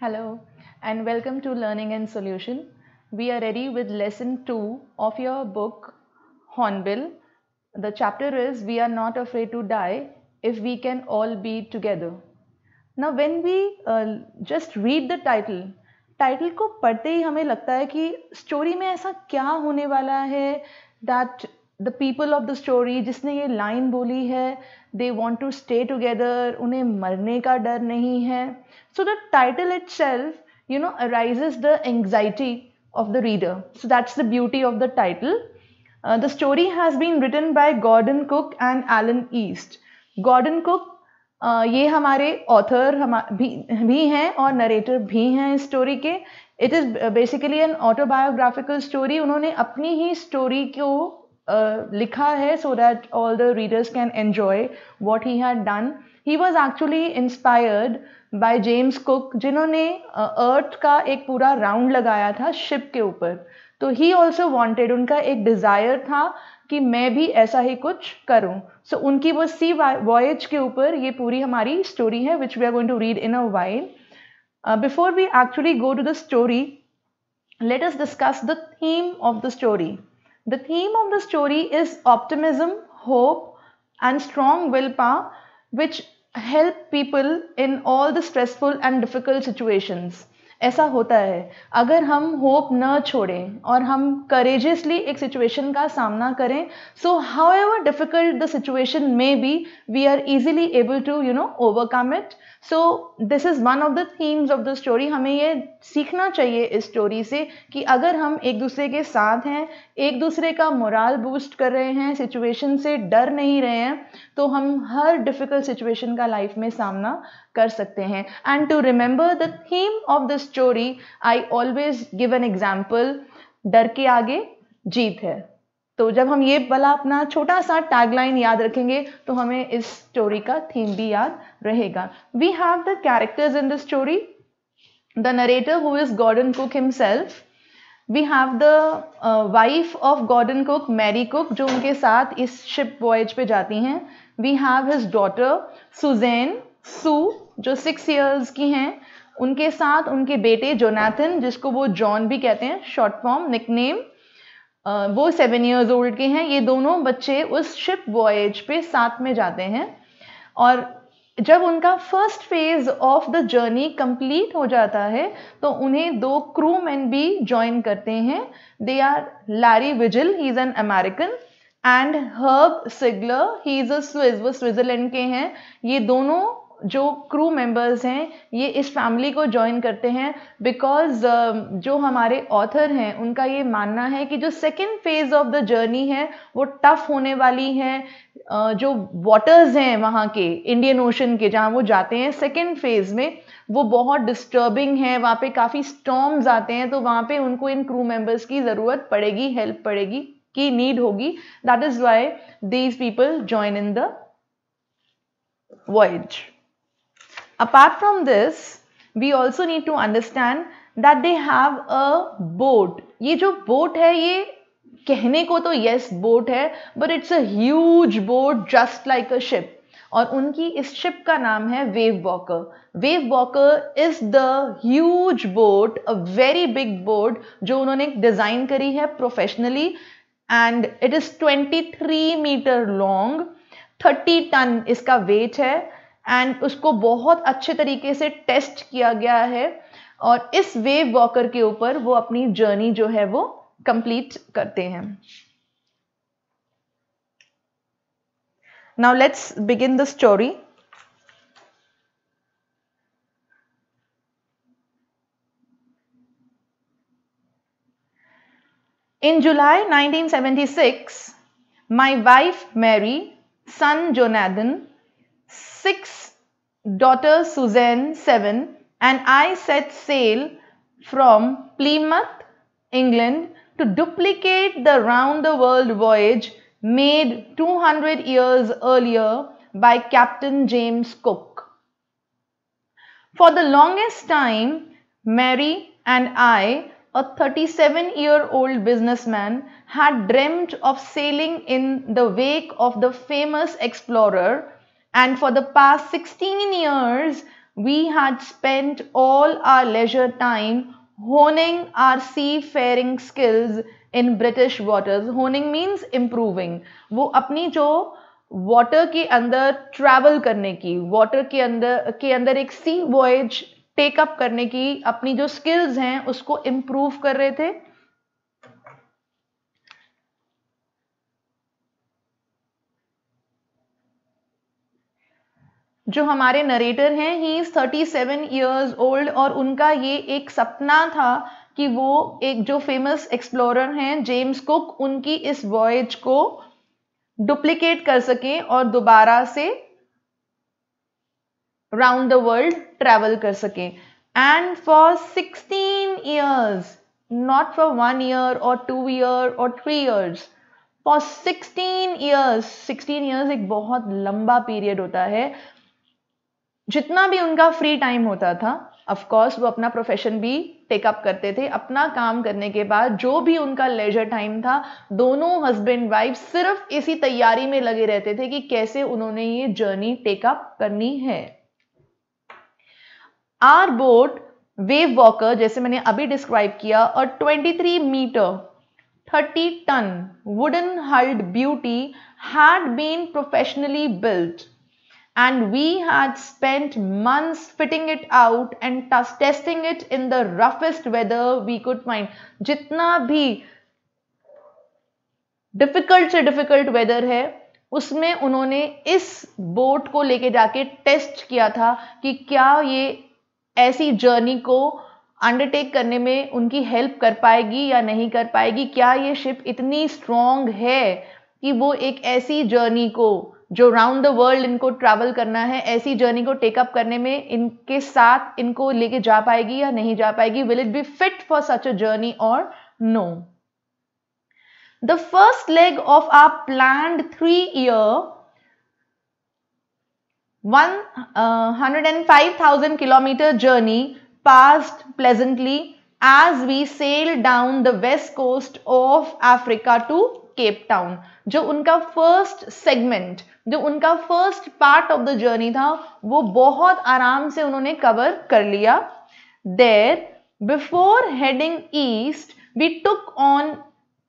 Hello and welcome to Learning and Solution. We are ready with lesson 2 of your book Hornbill. The chapter is We Are Not Afraid to Die If We Can All Be Together. Now when we uh, just read the title, title को पढ़ते ही हमें लगता है कि story में ऐसा क्या होने वाला है that the people of the story जिसने ये लाइन बोली है they want to stay together उन्हें मरने का डर नहीं है सो द टाइटल इट सेल्फ you know arises the anxiety of the reader so that's the beauty of the title the story has been written by Gordon Cook and Alan East Gordon Cook ये हमारे author हम भी हैं और narrator भी हैं इस स्टोरी के it is basically an autobiographical story उन्होंने अपनी ही स्टोरी को लिखा है so that all the readers can can what he he had done. He was actually inspired by James जिन्होंने अर्थ का एक पूरा राउंड लगाया था शिप के ऊपर तो ही ऑल्सो वॉन्टेड उनका एक डिज़ायर था कि मैं भी ऐसा ही कुछ करूँ सो so, उनकी वो सी वॉयज के ऊपर ये पूरी हमारी स्टोरी है which we are going to read in a while before we actually go to the story let us discuss the theme of the story The theme of the story is optimism, hope, and strong willpower, which help people in all the stressful and difficult situations. ऐसा होता है अगर हम hope न छोड़ें और हम courageously एक सिचुएशन का सामना करें so however difficult the situation may be we are easily able to you know overcome it so this is one of the themes of the story हमें ये सीखना चाहिए इस स्टोरी से कि अगर हम एक दूसरे के साथ हैं एक दूसरे का मोराल बूस्ट कर रहे हैं सिचुएशन से डर नहीं रहे हैं तो हम हर डिफ़िकल्ट सिचुएशन का लाइफ में सामना कर सकते हैं and to remember the theme of the story I always give an example डर के आगे जीत है तो जब हम ये वाला अपना छोटा सा टैगलाइन याद रखेंगे तो हमें इस स्टोरी का थीम भी याद रहेगा we have the characters in the story the narrator who is Gordon Cook himself we have the wife of Gordon Cook Mary Cook जो उनके साथ इस शिप वॉयज पे जाती हैं we have his daughter Suzanne Sue जो six years की हैं उनके साथ उनके बेटे जोनाथन जिसको वो जॉन भी कहते हैं शॉर्ट फॉर्म निकनेम नेम वो सेवन ईयर्स ओल्ड के हैं ये दोनों बच्चे उस शिप वॉयज पे साथ में जाते हैं और जब उनका first phase of the journey complete हो जाता है तो उन्हें दो क्रू मैन भी ज्वाइन करते हैं they are Larry Vigil he is an American and Herb Sigler he is a Swiss वो स्विट्ज़रलैंड के हैं ये दोनों जो क्रू मेंबर्स हैं ये इस फैमिली को ज्वाइन करते हैं बिकॉज uh, um, जो हमारे ऑथर हैं उनका ये मानना है कि जो second phase of the journey है वो टफ होने वाली है जो वाटर्स हैं वहाँ के इंडियन ओशन के जहाँ वो जाते हैं सेकेंड फेज में वो बहुत डिस्टर्बिंग है वहाँ पे काफ़ी स्टॉम्स आते हैं तो वहाँ पे उनको इन क्रू मेंबर्स की ज़रूरत पड़ेगी हेल्प पड़ेगी की नीड होगी that is why these people join in the voyage. Apart from this, we also need to understand that they have a boat. ye jo boat hai ye kehne ko to yes boat hai but it's a huge boat just like a ship. और उनकी इस ship का नाम है Wave Walker Wave Walker is the huge boat a very big boat जो उन्होंने design करी है professionally and it is 23 metre long 30 tonne इसका वेट है एंड उसको बहुत अच्छे तरीके से टेस्ट किया गया है और इस वेव वॉकर के ऊपर वो अपनी जर्नी जो है वो कंप्लीट करते हैं now let's begin the story in July 1976, my wife Mary son Jonathan six daughter Suzanne, seven, and I set sail from Plymouth, England to duplicate the round the world voyage made 200 years earlier by Captain James Cook. For the longest time, Mary and I, a 37 year old businessman, had dreamt of sailing in the wake of the famous explorer And for the past 16 years, we had spent all our leisure time honing our seafaring skills in British waters honing means improving वो अपनी जो water के अंदर travel करने की water के अंदर के अंदर एक सी वॉयज टेकअप करने की अपनी जो स्किल्स हैं उसको इम्प्रूव कर रहे थे जो हमारे नरेटर हैं he is thirty seven years old और उनका ये एक सपना था कि वो एक जो फेमस एक्सप्लोरर हैं जेम्स कुक उनकी इस वॉयज को डुप्लीकेट कर सकें और दोबारा से राउंड द वर्ल्ड ट्रैवल कर सकें and for sixteen years not for one year और टू ईयर और three years for sixteen years sixteen years एक बहुत लंबा पीरियड होता है जितना भी उनका फ्री टाइम होता था ऑफकोर्स वो अपना प्रोफेशन भी टेकअप करते थे अपना काम करने के बाद जो भी उनका लेजर टाइम था दोनों हस्बैंड वाइफ सिर्फ इसी तैयारी में लगे रहते थे कि कैसे उन्होंने ये जर्नी टेकअप करनी है आर बोट वेव वॉकर जैसे मैंने अभी डिस्क्राइब किया और 23 metre 30 tonne wooden hulled beauty had been professionally built and we had spent months fitting it out and testing it in the roughest weather we could find. जितना भी difficult से difficult weather है उसमें उन्होंने इस boat को लेके जाके टेस्ट किया था कि क्या ये ऐसी जर्नी को अंडरटेक करने में उनकी हेल्प कर पाएगी या नहीं कर पाएगी क्या ये शिप इतनी स्ट्रॉन्ग है कि वो एक ऐसी जर्नी को जो राउंड द वर्ल्ड इनको ट्रैवल करना है ऐसी जर्नी को टेकअप करने में इनके साथ इनको लेके जा पाएगी या नहीं जा पाएगी will it be fit for such a journey और no the first leg of our plan three year thousand kilometre journey passed pleasantly as we sail down the west coast of Africa to Cape Town जो उनका first segment जो उनका first part of the journey था वो बहुत आराम से उन्होंने कवर कर लिया there before heading east we took on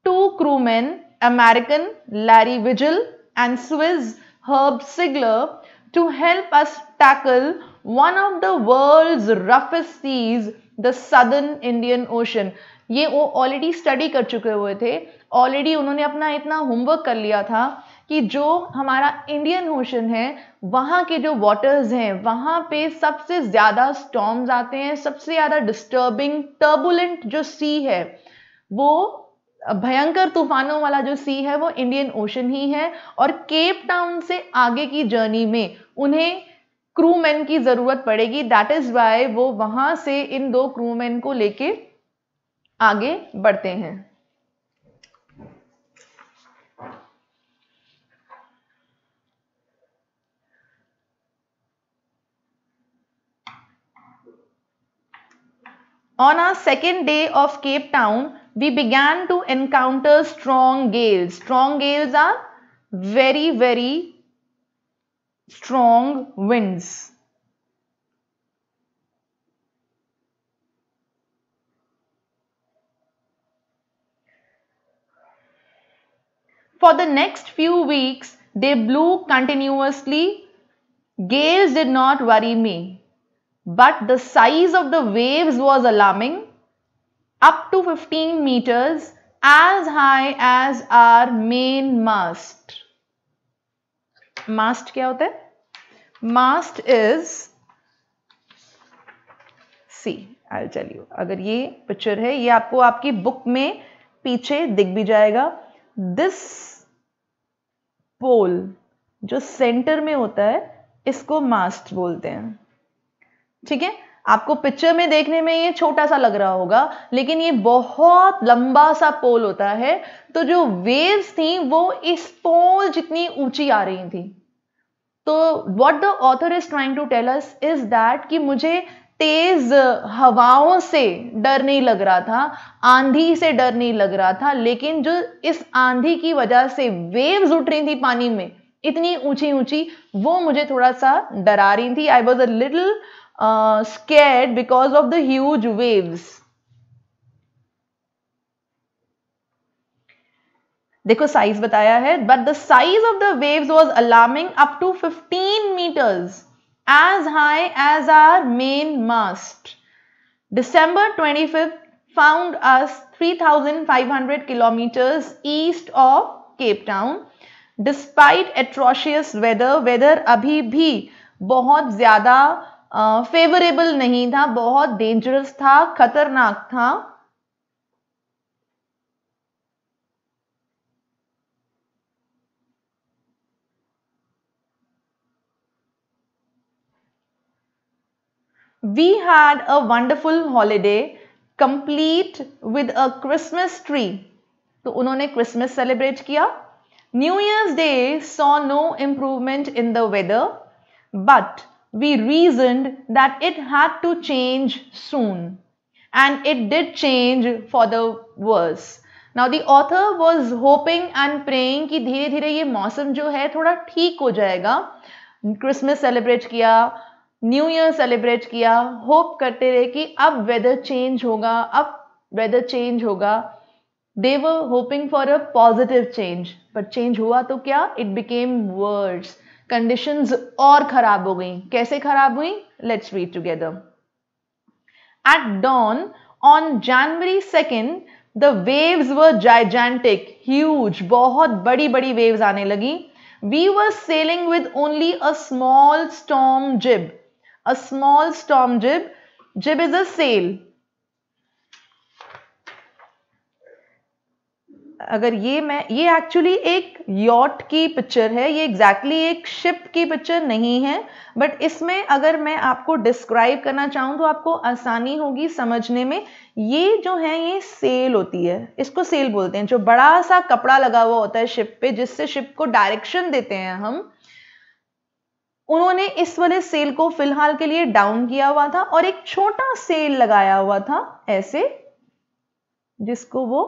two crewmen American Larry vigil and Swiss Herb Sigler to help us tackle one of the world roughest seas the southern Indian ocean ये वो already study कर चुके हुए थे already उन्होंने अपना इतना homework कर लिया था कि जो हमारा इंडियन ओशन है वहाँ के जो वाटर्स हैं वहाँ पे सबसे ज़्यादा स्टॉम्स आते हैं सबसे ज़्यादा डिस्टर्बिंग टर्बुलेंट जो सी है वो भयंकर तूफानों वाला जो सी है वो इंडियन ओशन ही है और केप टाउन से आगे की जर्नी में उन्हें क्रूमैन की ज़रूरत पड़ेगी दैट इज़ वाई वो वहाँ से इन दो क्रूमैन को लेके आगे बढ़ते हैं On our second day of Cape Town, we began to encounter strong gales. Strong gales are very, very strong winds. For the next few weeks, they blew continuously. Gales did not worry me, but the size of the waves was alarming. Up to 15 meters, as high as our main mast. Mast क्या होता है? Mast is see. I'll tell you. अगर ये picture है, ये आपको आपकी book में पीछे दिख भी जाएगा. दिस पोल जो सेंटर में होता है इसको मास्ट बोलते हैं ठीक है आपको पिक्चर में देखने में ये छोटा सा लग रहा होगा लेकिन ये बहुत लंबा सा पोल होता है तो जो वेव्स थी वो इस पोल जितनी ऊंची आ रही थी तो what the author is trying to tell us is that कि मुझे तेज हवाओं से डर नहीं लग रहा था आंधी से डर नहीं लग रहा था लेकिन जो इस आंधी की वजह से वेव्स उठ रही थी पानी में इतनी ऊंची ऊंची वो मुझे थोड़ा सा डरा रही थी I was a little scared because of the huge waves देखो साइज बताया है but the size of the waves was alarming up to 15 metres as high as our main mast. December 25th found us 3,500 kilometers east of Cape Town. Despite atrocious weather, weather abhi bhi bahut zyada uh, favorable nahi tha bahut dangerous tha khatarnak tha We had a wonderful holiday complete with a Christmas tree. तो उन्होंने Christmas celebrate किया. New Year's Day saw no improvement in the weather, but we reasoned that it had to change soon. And it did change for the worse. Now the author was hoping and praying कि धीरे धीरे ये मौसम जो है थोड़ा ठीक हो जाएगा. Christmas celebrate किया. न्यू ईयर सेलिब्रेट किया होप करते रहे कि अब वेदर चेंज होगा अब वेदर चेंज होगा they were hoping for a positive change but change हुआ तो क्या इट बिकेम वर्ड्स कंडीशंस और खराब हो गई कैसे खराब हुई let's read together at dawn on January second the waves were gigantic huge बहुत बड़ी बड़ी वेव्स आने लगी we were sailing with only a small storm jib a small storm jib. Jib is a sail. अगर ये मैं ये actually एक यॉट की पिक्चर है ये एग्जैक्टली exactly एक शिप की पिक्चर नहीं है बट इसमें अगर मैं आपको डिस्क्राइब करना चाहूँ तो आपको आसानी होगी समझने में ये जो है ये सेल होती है इसको सेल बोलते हैं जो बड़ा सा कपड़ा लगा हुआ होता है शिप पे जिससे शिप को डायरेक्शन देते हैं हम उन्होंने इस वाले सेल को फिलहाल के लिए डाउन किया हुआ था और एक छोटा सेल लगाया हुआ था ऐसे जिसको वो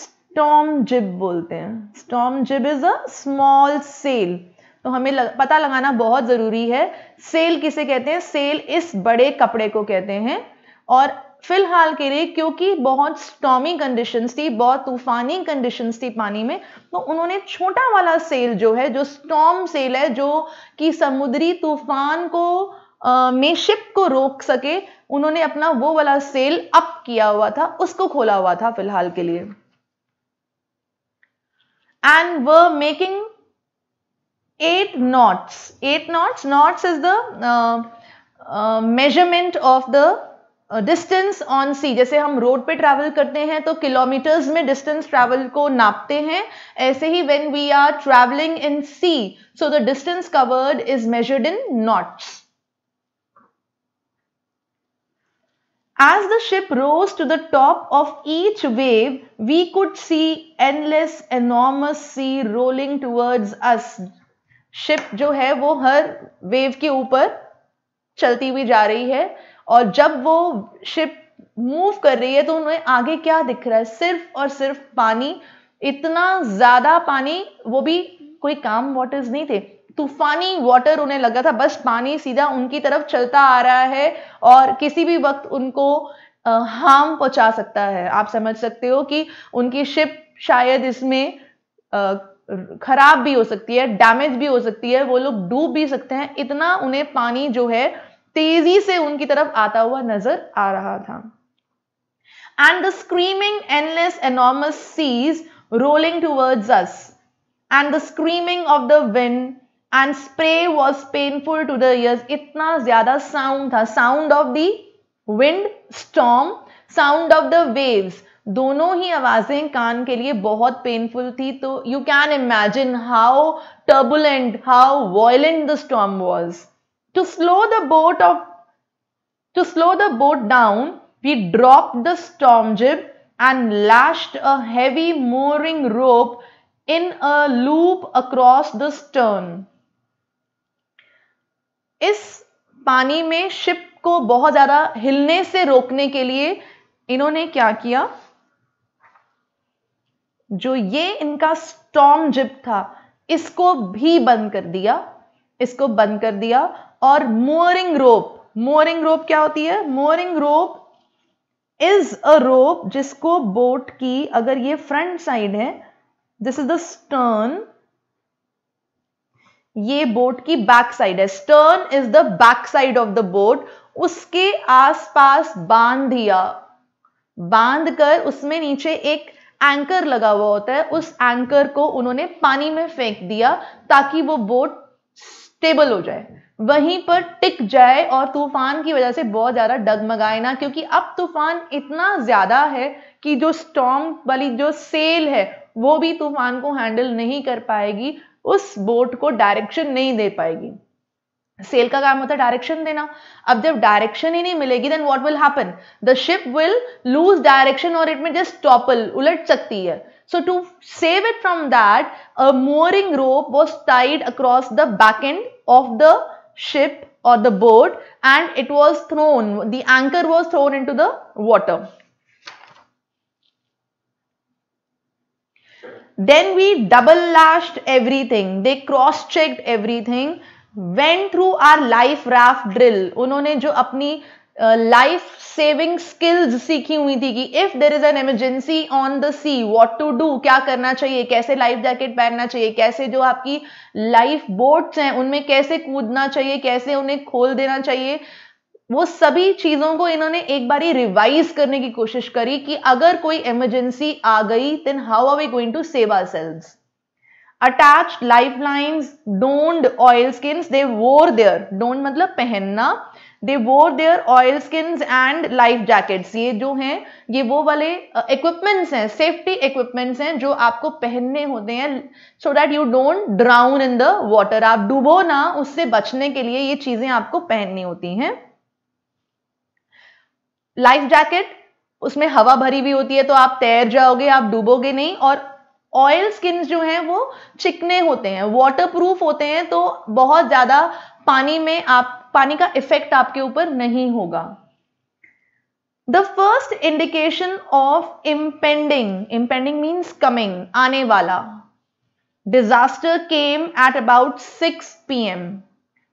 स्टॉम जिब बोलते हैं storm jib is a small cell तो हमें लग, पता लगाना बहुत जरूरी है सेल किसे कहते हैं सेल इस बड़े कपड़े को कहते हैं और फिलहाल के लिए क्योंकि बहुत स्टॉमी कंडीशंस थी बहुत तूफानी कंडीशंस थी पानी में तो उन्होंने छोटा वाला सेल जो है जो स्टॉम सेल है जो कि समुद्री तूफान को आ, में शिप को रोक सके उन्होंने अपना वो वाला सेल अप किया हुआ था उसको खोला हुआ था फिलहाल के लिए and we making eight knots eight knots knots is the measurement of the distance on sea जैसे हम रोड पे ट्रैवल करते हैं तो किलोमीटर्स में डिस्टेंस ट्रैवल को नापते हैं ऐसे ही when we are travelling in sea so the distance covered is measured in knots as the ship rose to the top of each wave we could see endless enormous sea rolling towards us ship जो है वो हर wave के ऊपर चलती हुई जा रही है और जब वो शिप मूव कर रही है तो उन्हें आगे क्या दिख रहा है सिर्फ और सिर्फ पानी इतना ज्यादा पानी वो भी कोई काम वाटर्स नहीं थे तूफानी वाटर उन्हें लगा था बस पानी सीधा उनकी तरफ चलता आ रहा है और किसी भी वक्त उनको हार्म पहुंचा सकता है आप समझ सकते हो कि उनकी शिप शायद इसमें खराब भी हो सकती है डैमेज भी हो सकती है वो लोग डूब भी सकते हैं इतना उन्हें पानी जो है तेजी से उनकी तरफ आता हुआ नजर आ रहा था and the screaming endless enormous seas rolling towards us and the screaming of the wind and spray was painful to the ears इतना ज्यादा साउंड था sound of the wind storm sound of the waves दोनों ही आवाजें कान के लिए बहुत painful थी तो you can imagine how turbulent how violent the storm was to slow the boat of to slow the boat down we dropped the storm jib and lashed a heavy mooring rope in a loop across the stern is पानी में ship को बहुत ज़्यादा हिलने से रोकने के लिए इन्होंने क्या किया जो ये इनका स्टॉम जिप था इसको भी बंद कर दिया इसको बंद कर दिया और मोरिंग रोप मोरिंग रोप क्या होती है मोरिंग रोप इज अ रोप जिसको बोट की अगर ये फ्रंट साइड है दिस इज द स्टर्न ये बोट की बैक साइड है stern is the back side of the boat उसके आसपास बांध दिया बांध कर उसमें नीचे एक एंकर लगा हुआ होता है उस एंकर को उन्होंने पानी में फेंक दिया ताकि वो बोट स्टेबल हो जाए वहीं पर टिक जाए और तूफान की वजह से बहुत ज़्यादा डगमगाए ना क्योंकि अब तूफान इतना ज़्यादा है कि जो स्टॉम वाली जो सेल है वो भी तूफान को हैंडल नहीं कर पाएगी उस बोट को डायरेक्शन नहीं दे पाएगी सेल का काम होता है डायरेक्शन देना अब जब डायरेक्शन ही नहीं मिलेगी then what will happen the ship will lose direction और इट में जस्ट टॉपल उलट सकती है so to save it from that a mooring rope was tied across the back end of the ship or the boat and it was thrown, the anchor was thrown into the water. Then we double lashed everything. They cross checked everything. Went through our life raft drill. उन्होंने जो अपनी life saving skills सीखी हुई थी कि if there is an emergency on the sea what to do क्या करना चाहिए कैसे लाइफ जैकेट पहनना चाहिए कैसे जो आपकी लाइफ बोट्स हैं उनमें कैसे कूदना चाहिए कैसे उन्हें खोल देना चाहिए वो सभी चीजों को इन्होंने एक बार ही रिवाइज करने की कोशिश करी कि अगर कोई इमरजेंसी आ गई then how are we going to save ourselves attach life lines donned oilskin they wore their don't मतलब पहनना they wore their oilskin and life jackets ये जो हैं ये वो वाले इक्विपमेंट्स हैं सेफ्टी इक्विपमेंट्स हैं जो आपको पहनने होते हैं so that you don't drown in the water आप डूबो ना उससे बचने के लिए ये चीजें आपको पहननी होती हैं लाइफ जैकेट उसमें हवा भरी भी होती है तो आप तैर जाओगे आप डूबोगे नहीं और ऑयल स्किन जो हैं वो चिकने होते हैं वाटर प्रूफ होते हैं तो बहुत ज़्यादा पानी में आप पानी का इफेक्ट आपके ऊपर नहीं होगा the first indication of impending impending means coming आने वाला disaster came at about six P M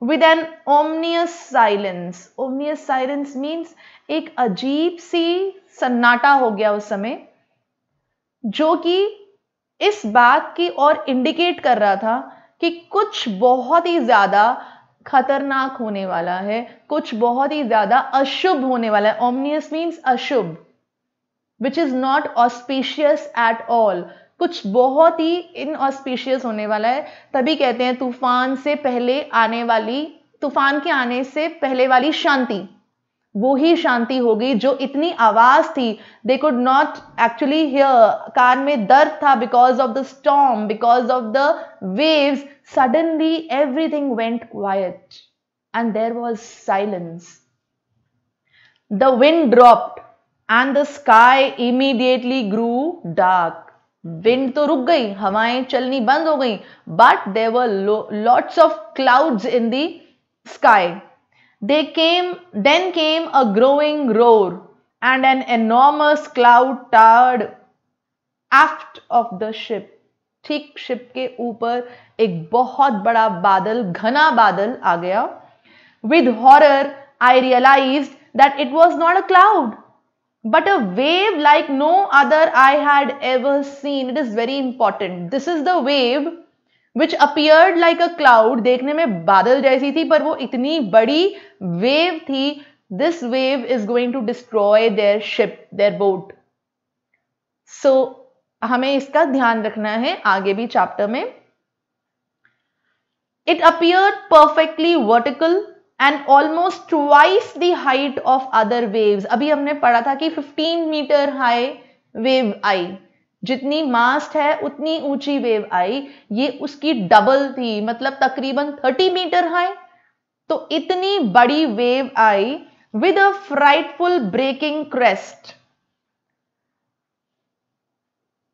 with an ominous silence ominous silence means एक अजीब सी सन्नाटा हो गया उस समय जो कि इस बात की और इंडिकेट कर रहा था कि कुछ बहुत ही ज्यादा खतरनाक होने वाला है कुछ बहुत ही ज्यादा अशुभ होने वाला है ओमनियस मीन्स अशुभ which is not auspicious at all कुछ बहुत ही इनऑस्पिशियस होने वाला है तभी कहते हैं तूफान से पहले आने वाली तूफान के आने से पहले वाली शांति वो ही शांति होगी जो इतनी आवाज थी they could not actually hear कान में दर्द था because of the storm because of the waves Suddenly, everything went quiet and there was silence. The wind dropped and the sky immediately grew dark. Wind to ruk gayi, hawaein chalni band ho gayi. but there were lo lots of clouds in the sky. They came, then came a growing roar and an enormous cloud towered aft of the ship. ठीक ship के ऊपर एक बहुत बड़ा बादल घना बादल आ गया with horror I realize that it was not a cloud but a wave like no other I had ever seen. It is very important. This is the wave which appeared like a cloud. देखने में बादल जैसी थी पर वो इतनी बड़ी wave थी. This wave is going to destroy their ship, their boat. So हमें इसका ध्यान रखना है आगे भी चैप्टर में it appear perfectly vertical and almost twice the height of other waves अभी हमने पढ़ा था कि 15 मीटर हाई वेव आई जितनी मास्ट है उतनी ऊंची वेव आई ये उसकी डबल थी मतलब तकरीबन 30 मीटर हाई तो इतनी बड़ी वेव आई with a frightful breaking crest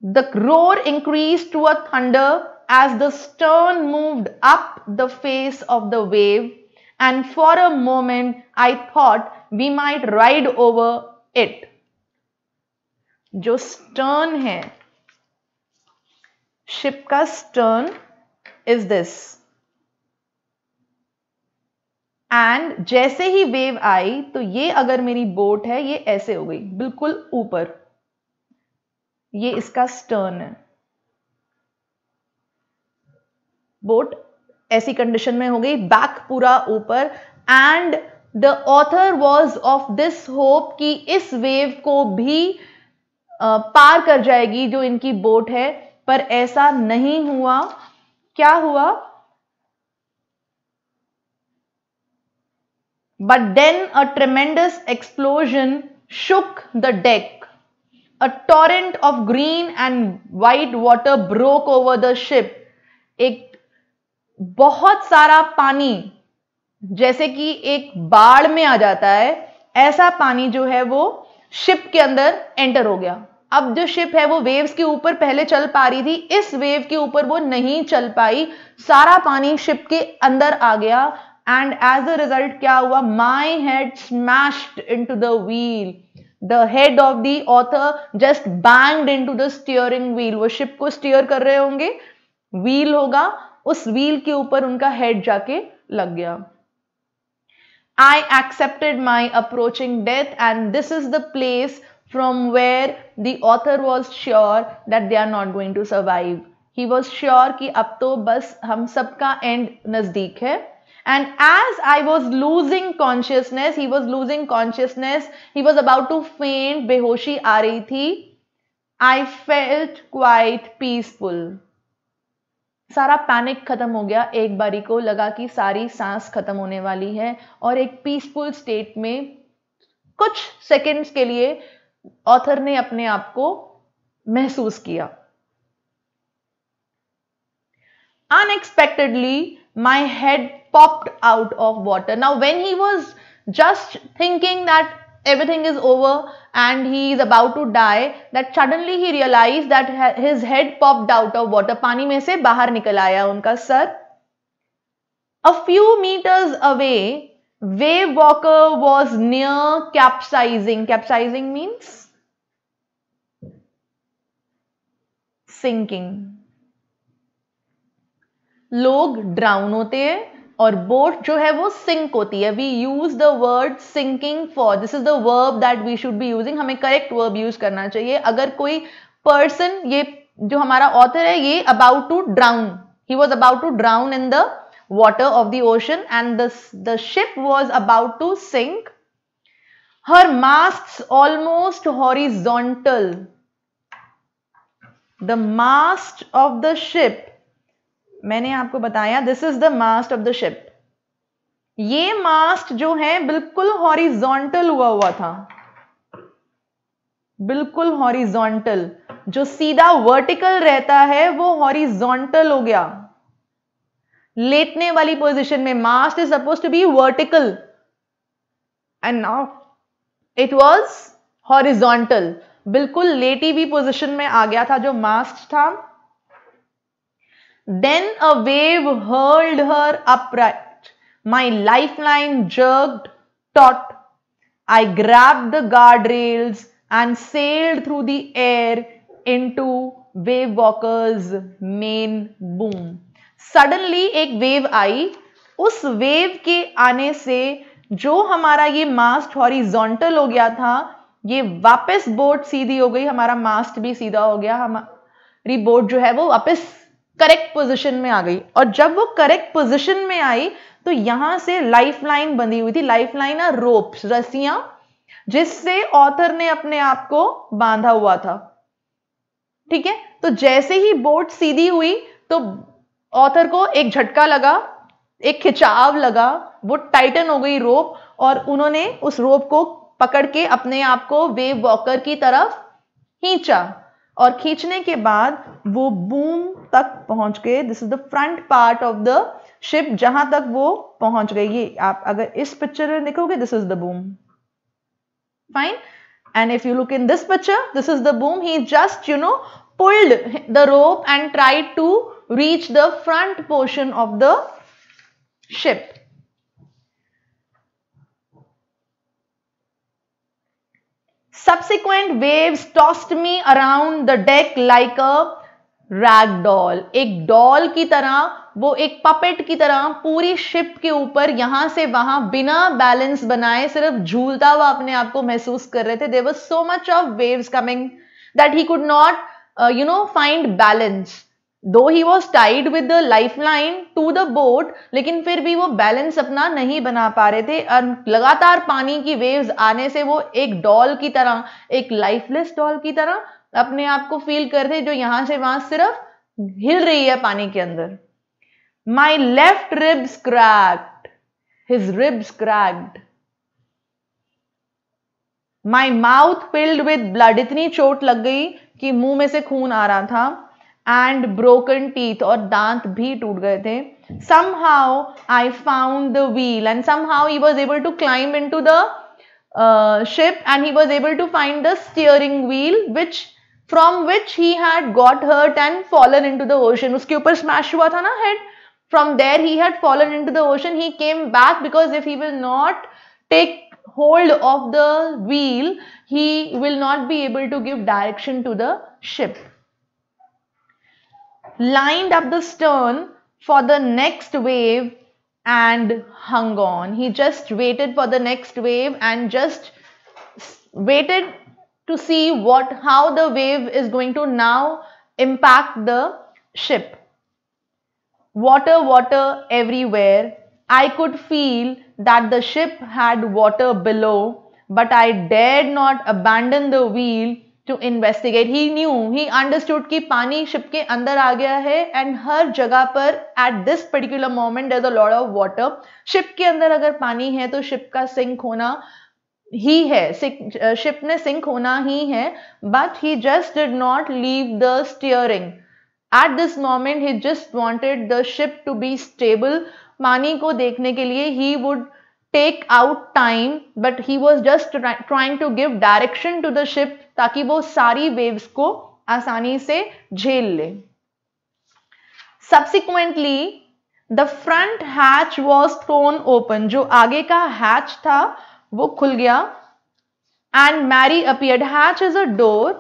The roar increased to a thunder as the stern moved up the face of the wave and for a moment I thought we might ride over it. jo stern hai ship ka stern is this and जैसे ही wave आई तो ये अगर मेरी boat है ये ऐसे हो गई बिल्कुल ऊपर ये इसका स्टर्न है बोट ऐसी कंडीशन में हो गई बैक पूरा ऊपर and the author was of this hope कि इस वेव को भी पार कर जाएगी जो इनकी बोट है पर ऐसा नहीं हुआ क्या हुआ but then a tremendous explosion shook the deck A torrent of green and white water broke over the ship. एक बहुत सारा पानी जैसे कि एक बाढ़ में आ जाता है ऐसा पानी जो है वो शिप के अंदर एंटर हो गया अब जो शिप है वो वेव्स के ऊपर पहले चल पा रही थी इस वेव के ऊपर वो नहीं चल पाई सारा पानी शिप के अंदर आ गया एंड एज अ रिजल्ट क्या हुआ my head smashed into the wheel the head of the author just banged into the steering wheel वो शिप को स्टीयर कर रहे होंगे व्हील होगा उस व्हील के ऊपर उनका हेड जाके लग गया I accepted my approaching death and this is the place from where the author was sure that they are not going to survive. He was sure कि अब तो बस हम सबका end नज़दीक है and as i was losing consciousness he was losing consciousness he was about to faint behoshi aa rahi thi i felt quite peaceful सारा panic खत्म हो गया एक बारी को लगा कि सारी सांस खत्म होने वाली है और एक पीसफुल स्टेट में कुछ सेकंड्स के लिए ऑथर ने अपने आप को महसूस किया unexpectedly my head popped out of water. Now, when he was just thinking that everything is over and he is about to die, that suddenly he realized that his head popped out of water. Pani mein se bahar nikal aaya unka sir. A few meters away, wave walker was near capsizing. Capsizing means sinking. लोग drown होते हैं और boat जो है वो sink होती है we use the word sinking for this is the verb that we should be using हमें करेक्ट वर्ब यूज करना चाहिए अगर कोई पर्सन ये जो हमारा ऑथर है ये about to drown he was about to drown in the water of the ocean and the ship was about to sink her masts almost horizontal the mast of the ship मैंने आपको बताया this is the mast of the ship ये mast जो है बिल्कुल horizontal हुआ हुआ था बिल्कुल हॉरिजॉन्टल जो सीधा वर्टिकल रहता है वो हॉरिजॉन्टल हो गया लेटने वाली पोजीशन में mast is suppose to be vertical and now it was horizontal बिल्कुल लेटी हुई पोजीशन में आ गया था जो मास्ट था Then a wave hurled her upright. My lifeline jerked taut. I grabbed the guardrails and sailed through the air into wave walker's main boom. Suddenly एक wave आई उस wave के आने से जो हमारा ये मास्ट हॉरिजॉन्टल हो गया था ये वापस बोट सीधी हो गई हमारा मास्ट भी सीधा हो गया हमारी बोट जो है वो वापस करेक्ट पोजीशन में आ गई और जब वो करेक्ट पोजीशन में आई तो यहां से लाइफ लाइन बंधी हुई थी लाइफ लाइन रोप रस्सियां जिससे ऑथर ने अपने आप को बांधा हुआ था ठीक है तो जैसे ही बोट सीधी हुई तो ऑथर को एक झटका लगा एक खिंचाव लगा वो टाइटन हो गई रोप और उन्होंने उस रोप को पकड़ के अपने आप को वेव वॉकर की तरफ खींचा और खींचने के बाद वो बूम तक पहुंच गए this is the front part of the ship जहां तक वो पहुंच गई ये आप अगर इस पिक्चर में देखोगे this is the boom fine and if you look in this picture this is the boom he just you know pulled the rope and try to reach the front portion of the ship subsequent waves tossed me around the deck like a rag doll एक doll की तरह वो एक puppet की तरह पूरी ship के ऊपर यहां से वहां बिना बैलेंस बनाए सिर्फ झूलता हुआ अपने आप को महसूस कर रहे थे there was so much of waves coming that he could not you know find balance though he was tied with the life line to the boat लेकिन फिर भी वो बैलेंस अपना नहीं बना पा रहे थे और लगातार पानी की वेव्स आने से वो एक डॉल की तरह एक लाइफलेस डॉल की तरह अपने आप को फील कर रहे जो यहां से वहां सिर्फ हिल रही है पानी के अंदर my left ribs cracked his ribs cracked my mouth filled with blood इतनी चोट लग गई कि मुंह में से खून आ रहा था and broken teeth or dant bhi toot gaye the somehow i found the wheel and somehow he was able to climb into the uh, ship and he was able to find the steering wheel which from which he had got hurt and fallen into the ocean uske upar smash hua tha na head from there he had fallen into the ocean he came back because if he will not take hold of the wheel he will not be able to give direction to the ship lined up the stern for the next wave and hung on. He just waited for the next wave and just waited to see what how the wave is going to now impact the ship. Water, water everywhere. I could feel that the ship had water below, but I dared not abandon the wheel to investigate he knew he understood कि पानी ship के अंदर आ गया है and हर जगह पर at this particular moment is a lot of water ship के अंदर अगर पानी है तो शिप का सिंक होना ही है शिप ने सिंक होना ही है but he just did not leave the steering at this moment he just wanted the ship to be stable पानी को देखने के लिए he would take out time but he was just trying to give direction to the ship ताकि वो सारी waves को आसानी से झेल ले subsequently the front hatch was thrown open जो आगे का हैच था वो खुल गया and Mary appeared hatch is a door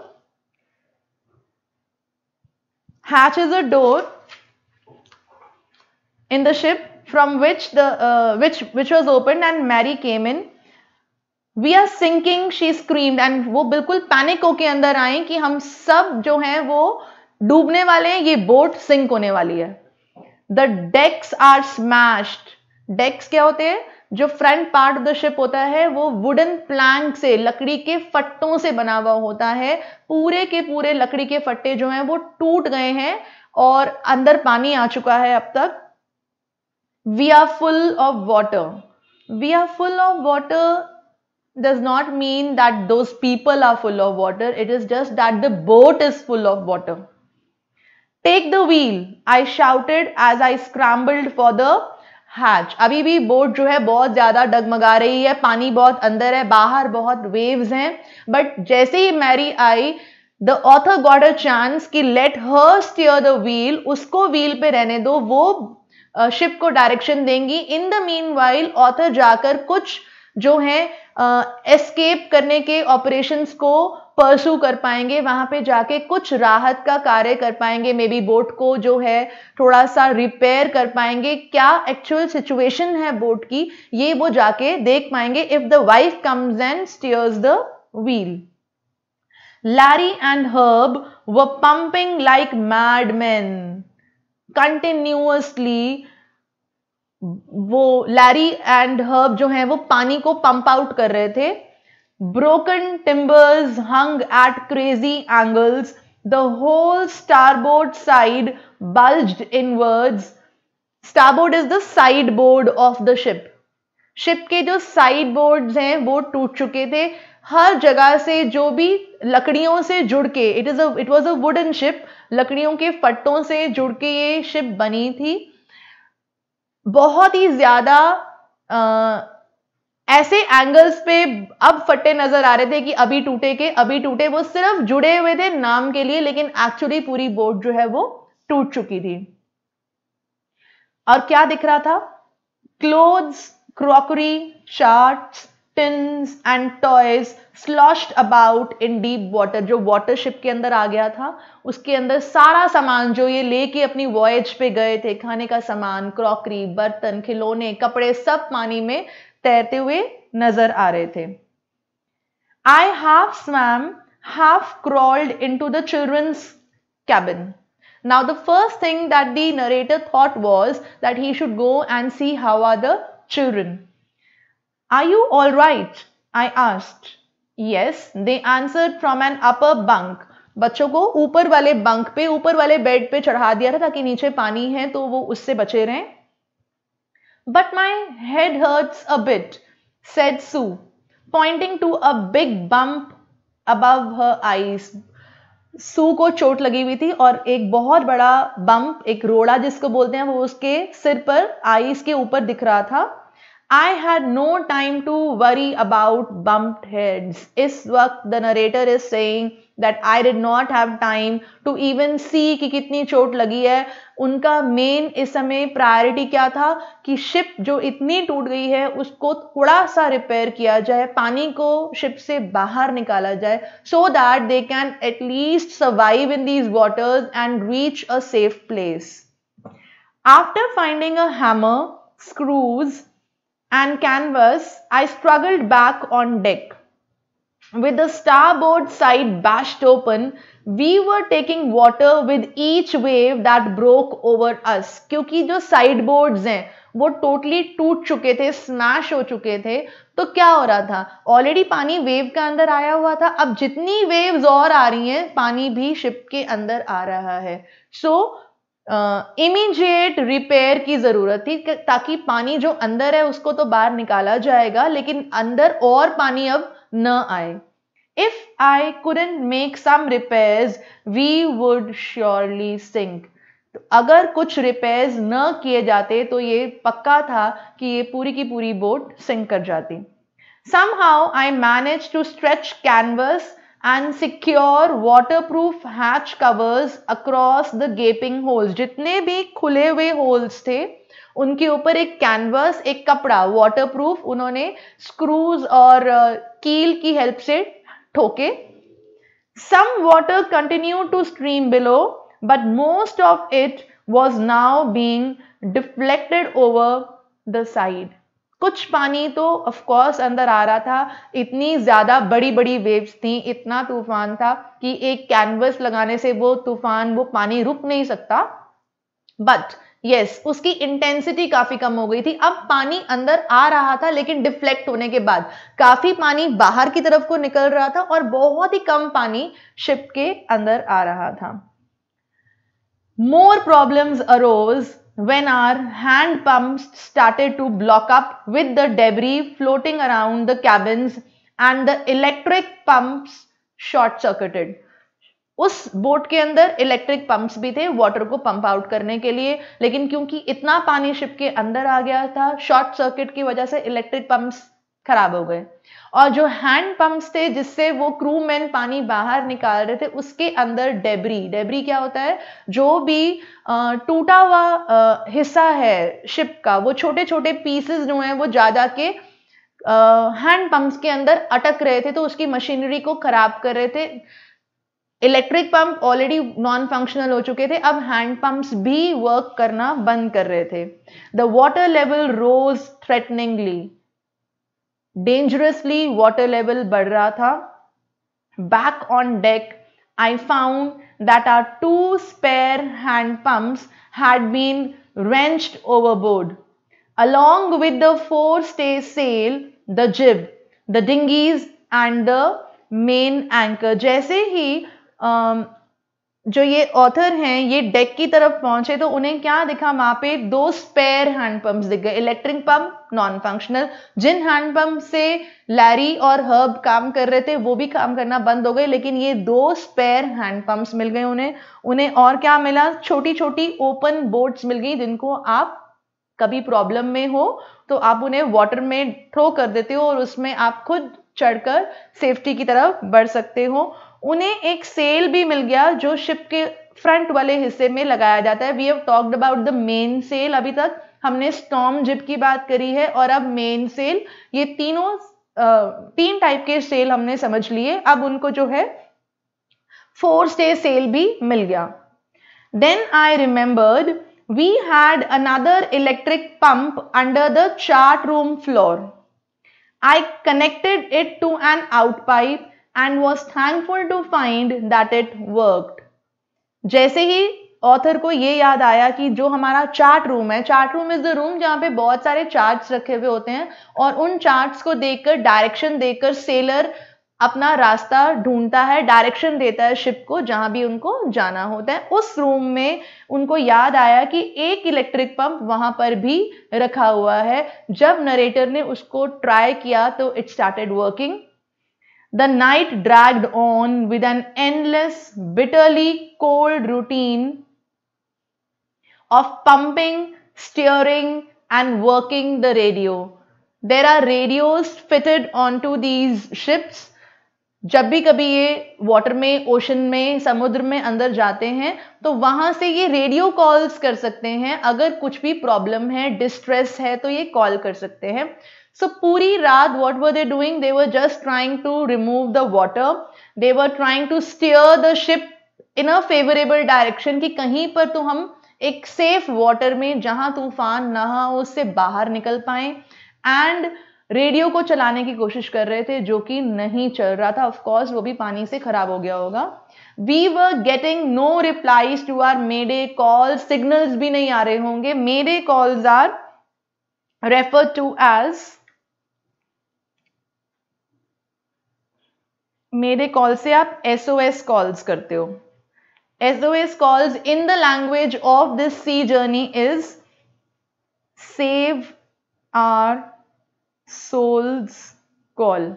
hatch is a door in the ship from which the which which was open and Mary came in we are sinking she scream and वो बिल्कुल panic होके अंदर आए कि हम सब जो है वो डूबने वाले हैं ये बोट सिंक होने वाली है the decks are smashed decks क्या होते हैं जो front part of the ship होता है वो वुडन प्लैंक से लकड़ी के फट्टों से बना हुआ होता है पूरे के पूरे लकड़ी के फट्टे जो हैं वो टूट गए हैं और अंदर पानी आ चुका है अब तक we are full of water we are full of water does not mean that those people are full of water. It is just that the boat is full of water. Take the wheel, I shouted as I scrambled for the hatch abhi bhi boat jo hai bahut zyada dagmaga rahi hai pani bahut andar hai bahar bahut waves hain but jaise hi mary i the author got a chance ki let her steer the wheel usko wheel pe rehne do wo ship को direction देंगी in the mean while author जाकर कुछ जो है escape करने के operations को परसू कर पाएंगे वहां पे जाके कुछ राहत का कार्य कर पाएंगे मे बी बोट को जो है थोड़ा सा रिपेयर कर पाएंगे क्या एक्चुअल सिचुएशन है बोट की ये वो जाके देख पाएंगे if the wife comes and steers the wheel Larry and Herb were pumping like madman continuously वो लैरी एंड हर्ब जो हैं वो पानी को पंप आउट कर रहे थे broken timbers hung at crazy angles the whole starboard side bulge inwards starboard is the side board of the ship के जो साइड बोर्ड्स हैं वो टूट चुके थे हर जगह से जो भी लकड़ियों से जुड़ के it is at it a wooden ship लकड़ियों के फट्टों से जुड़ के ये शिप बनी थी बहुत ही ज्यादा ऐसे एंगल्स पे अब फटे नजर आ रहे थे कि अभी टूटे के अभी टूटे वो सिर्फ जुड़े हुए थे नाम के लिए लेकिन एक्चुअली पूरी बोट जो है वो टूट चुकी थी और क्या दिख रहा था clothes crockery charts pins and toys sloshed about in deep water जो वाटर शिप के अंदर आ गया था उसके अंदर सारा सामान जो ये लेके अपनी वॉयज पे गए थे खाने का सामान क्रॉकरी बर्तन खिलौने कपड़े सब पानी में तैरते हुए नजर आ रहे थे I have swam have crawled into the children's cabin. Now the first thing that the narrator thought was that he should go and see how are the children. Are you all right? I asked. Yes, they answered from an upper bunk. बच्चों को ऊपर वाले bunk पे ऊपर वाले bed पे चढ़ा दिया था ताकि नीचे पानी है तो वो उससे बचे रहें but my head hurts a bit said Sue pointing to a big bump above her eyes Sue को चोट लगी हुई थी और एक बहुत बड़ा बम्प एक रोड़ा जिसको बोलते हैं वो उसके सिर पर आईज के ऊपर दिख रहा था I had no time to worry about bumped heads इस वक्त the narrator is saying that I did not have time to even see कि कितनी चोट लगी है उनका मेन इस समय प्रायोरिटी क्या था कि शिप जो इतनी टूट गई है उसको थोड़ा सा रिपेयर किया जाए पानी को शिप से बाहर निकाला जाए so that they can at least survive in these waters and reach a safe place after finding a hammer screws and canvas, I struggled back on deck. With the starboard side bashed open, we were taking water with each wave that broke over us. kyunki jo side boards हैं वो totally टूट चुके थे smash हो चुके थे तो क्या हो रहा था ऑलरेडी पानी वेव के अंदर आया हुआ था अब जितनी वेव्स और आ रही हैं पानी भी शिप के अंदर आ रहा है सो इमीजिएट रिपेयर की ज़रूरत थी ताकि पानी जो अंदर है उसको तो बाहर निकाला जाएगा लेकिन अंदर और पानी अब न आए if I couldn't make some repairs we would surely sink अगर कुछ रिपेयर्स न किए जाते तो ये पक्का था कि ये पूरी की पूरी बोट सिंक कर जाती somehow I manage to stretch canvas and secure waterproof hatch covers across the gaping holes जितने भी खुले हुए होल्स थे उनके ऊपर एक कैनवस एक कपड़ा वाटर प्रूफ उन्होंने स्क्रूज और कील की हेल्प से ठोके some water continue to stream below but most of it was now being deflected over the side कुछ पानी तो ऑफकोर्स अंदर आ रहा था इतनी ज़्यादा बड़ी बड़ी वेव्स थी इतना तूफान था कि एक कैनवस लगाने से वो तूफान वो पानी रुक नहीं सकता बट यस yes, उसकी इंटेंसिटी काफी कम हो गई थी अब पानी अंदर आ रहा था लेकिन डिफ्लेक्ट होने के बाद काफी पानी बाहर की तरफ को निकल रहा था और बहुत ही कम पानी शिप के अंदर आ रहा था more problems arose when our hand pumps started to block up with the debris floating around the cabins and the electric pumps short circuited. उस बोट के अंदर इलेक्ट्रिक पंप्स भी थे वाटर को पंप आउट करने के लिए लेकिन क्योंकि इतना पानी शिप के अंदर आ गया था शॉर्ट सर्किट की वजह से इलेक्ट्रिक पंप्स खराब हो गए और जो हैंड पंप्स थे जिससे वो क्रू मैन पानी बाहर निकाल रहे थे उसके अंदर डेबरी डेबरी क्या होता है जो भी टूटा हुआ हिस्सा है शिप का वो छोटे छोटे पीसेस जो हैं वो ज्यादा के हैंड पंप्स के अंदर अटक रहे थे तो उसकी मशीनरी को खराब कर रहे थे electric pump already non functional हो चुके थे अब हैंड पंप्स भी वर्क करना बंद कर रहे थे the water level rose threateningly dangerously water level बढ़ रहा था back on deck I found that our two spare hand pumps had been wrenched overboard. Along with the four stay sail, the jib, the dinghies and the main anchor. जैसे ही um, जो ये author हैं ये deck की तरफ पहुंचे तो उन्हें क्या दिखा वहां पे दो स्पेयर हैंड दिख गए इलेक्ट्रिक पंप नॉन फंक्शनल जिन हैंड पंप से लैरी और हर्ब काम कर रहे थे वो भी काम करना बंद हो गए लेकिन ये दो स्पेयर हैंड मिल गए उन्हें उन्हें और क्या मिला छोटी छोटी ओपन बोट्स मिल गई जिनको आप कभी प्रॉब्लम में हो तो आप उन्हें वाटर में थ्रो कर देते हो और उसमें आप खुद चढ़कर सेफ्टी की तरफ बढ़ सकते हो उन्हें एक सेल भी मिल गया जो शिप के फ्रंट वाले हिस्से में लगाया जाता है we have talked about the main sail अभी तक हमने स्टॉम जिप की बात करी है और अब मेन सेल ये तीनों तीन टाइप के सेल हमने समझ लिए अब उनको जो है फोर स्टे सेल भी मिल गया then I remembered we had another electric pump under the chart room floor I connected it to an out pipe and was thankful to find that it worked. जैसे ही author को ये याद आया कि जो हमारा चार्ट रूम है chart room is the room जहाँ पे बहुत सारे चार्ट्स रखे हुए होते हैं और उन चार्ट्स को देखकर डायरेक्शन देकर सेलर अपना रास्ता ढूंढता है डायरेक्शन देता है शिप को जहां भी उनको जाना होता है उस रूम में उनको याद आया कि एक इलेक्ट्रिक पंप वहां पर भी रखा हुआ है जब नरेटर ने उसको ट्राई किया तो it started working The night dragged on with an endless, bitterly cold routine of pumping, steering, and working the radio. There are radios fitted onto these ships. जब भी कभी ये वाटर में ओशन में समुद्र में अंदर जाते हैं तो वहां से ये रेडियो कॉल्स कर सकते हैं अगर कुछ भी प्रॉब्लम है डिस्ट्रेस है तो ये कॉल कर सकते हैं So Puri Raat, what were they doing? They were just trying to remove the water. They were trying to steer the ship in a favorable direction कि कहीं पर तो हम एक safe water में जहां तूफान ना हो उससे बाहर निकल पाए and रेडियो को चलाने की कोशिश कर रहे थे जो कि नहीं चल रहा था ऑफकोर्स वो भी पानी से खराब हो गया होगा we were getting no replies to our mayday call signals भी नहीं आ रहे होंगे mayday calls are referred to as मेरे कॉल से आप एस ओ एस कॉल्स करते हो S O S calls in the language of this sea journey is save our souls call